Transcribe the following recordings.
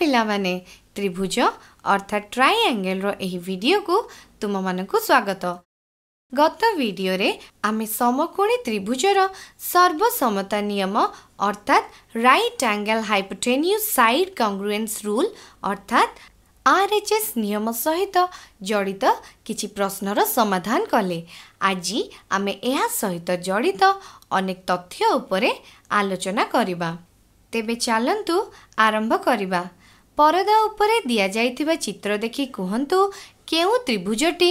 ପିଲାମାନେ ତ୍ରିଭୁଜ ଅର୍ଥାତ୍ ଟ୍ରାଇଆଙ୍ଗେଲର ଏହି ଭିଡ଼ିଓକୁ ତୁମମାନଙ୍କୁ ସ୍ୱାଗତ ଗତ ଭିଡ଼ିଓରେ ଆମେ ସମକୋଣୀ ତ୍ରିଭୁଜର ସର୍ବସମତା ନିୟମ ଅର୍ଥାତ୍ right angle hypotenuse side congruence rule ଅର୍ଥାତ୍ ଆର୍ଏଚ୍ଏସ୍ ନିୟମ ସହିତ ଜଡ଼ିତ କିଛି ପ୍ରଶ୍ନର ସମାଧାନ କଲେ ଆଜି ଆମେ ଏହା ସହିତ ଜଡ଼ିତ ଅନେକ ତଥ୍ୟ ଉପରେ ଆଲୋଚନା କରିବା ତେବେ ଚାଲନ୍ତୁ ଆରମ୍ଭ କରିବା ପରଦା ଉପରେ ଦିଆଯାଇଥିବା ଚିତ୍ର ଦେଖି କୁହନ୍ତୁ କେଉଁ ତ୍ରିଭୁଜଟି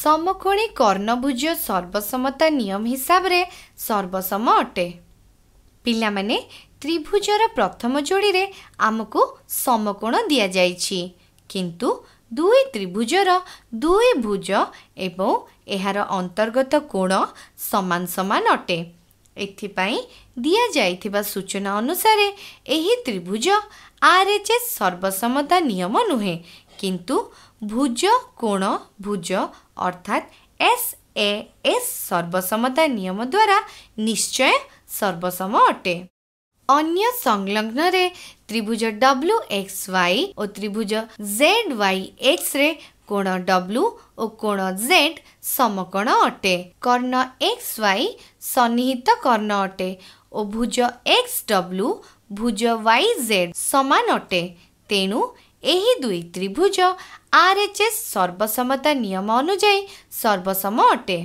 ସମକୋଣୀ କର୍ଣ୍ଣଭୁଜ ସର୍ବସମ୍ମତା ନିୟମ ହିସାବରେ ସର୍ବସମ ଅଟେ ପିଲାମାନେ ତ୍ରିଭୁଜର ପ୍ରଥମ ଯୋଡ଼ିରେ ଆମକୁ ସମକୋଣ ଦିଆଯାଇଛି କିନ୍ତୁ ଦୁଇ ତ୍ରିଭୁଜର ଦୁଇ ଭୁଜ ଏବଂ ଏହାର ଅନ୍ତର୍ଗତ କୋଣ ସମାନ ସମାନ ଅଟେ ଏଥିପାଇଁ ଦିଆଯାଇଥିବା ସୂଚନା ଅନୁସାରେ ଏହି ତ୍ରିଭୁଜ ଆର୍ ଏଚ୍ ଏସ୍ ସର୍ବସମତା ନିୟମ ନୁହେଁ କିନ୍ତୁ ଭୁଜ କୋଣ ଭୁଜ ଅର୍ଥାତ୍ ଏସ୍ ଏ ଏସ୍ ସର୍ବସମତା ନିୟମ ଦ୍ୱାରା ନିଶ୍ଚୟ ସର୍ବସମ ଅଟେ ଅନ୍ୟ ସଂଲଗ୍ନରେ ତ୍ରିଭୁଜ ଡବ୍ଲ୍ୟୁ ଏକ୍ସ ୱାଇ ଓ ତ୍ରିଭୁଜ ଜେଡ୍ ୱାଇ ଏକ୍ସରେ କୋଣ ଡବ୍ଲୁ ଓ କୋଣ ଜେଡ୍ ସମକୋଣ ଅଟେ କର୍ଣ୍ଣ ଏକ୍ସ ୱାଇ ସନ୍ନିହିତ କର୍ଣ୍ଣ ଅଟେ ଓ ଭୁଜ ଏକ୍ସ ଡବ୍ଲୁ ଭୁଜ ୱାଇ ଜେଡ୍ ସମାନ ଅଟେ ତେଣୁ ଏହି ଦୁଇ ତ୍ରିଭୁଜ ଆର୍ ଏଚ୍ ଏସ୍ ସର୍ବସମତା ନିୟମ ଅନୁଯାୟୀ ସର୍ବସମ ଅଟେ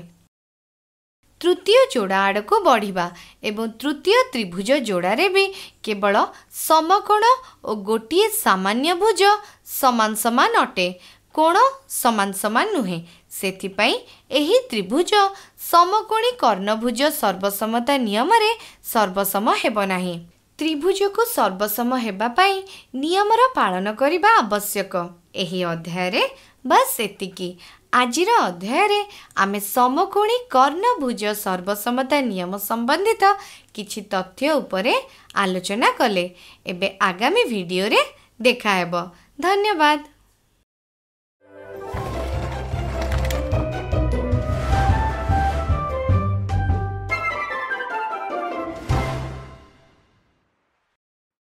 ତୃତୀୟ ଯୋଡ଼ା ଆଡ଼କୁ ବଢ଼ିବା ଏବଂ ତୃତୀୟ ତ୍ରିଭୁଜ ଯୋଡ଼ାରେ ବି କେବଳ ସମକୋଣ ଓ ଗୋଟିଏ ସାମାନ୍ୟ ଭୁଜ ସମାନ ସମାନ ଅଟେ କୋଣ ସମାନ ସମାନ ନୁହେଁ ସେଥିପାଇଁ ଏହି ତ୍ରିଭୁଜ ସମକୋଣୀ କର୍ଣ୍ଣଭୁଜ ସର୍ବସମତା ନିୟମରେ ସର୍ବସମ ହେବ ନାହିଁ ତ୍ରିଭୁଜକୁ ସର୍ବସମ ହେବା ପାଇଁ ନିୟମର ପାଳନ କରିବା ଆବଶ୍ୟକ ଏହି ଅଧ୍ୟାୟରେ ବାସ୍ ଏତିକି ଆଜିର ଅଧ୍ୟାୟରେ ଆମେ ସମକୋଣୀ କର୍ଣ୍ଣଭୁଜ ସର୍ବସମତା ନିୟମ ସମ୍ବନ୍ଧିତ କିଛି ତଥ୍ୟ ଉପରେ ଆଲୋଚନା କଲେ ଏବେ ଆଗାମୀ ଭିଡ଼ିଓରେ ଦେଖାହେବ ଧନ୍ୟବାଦ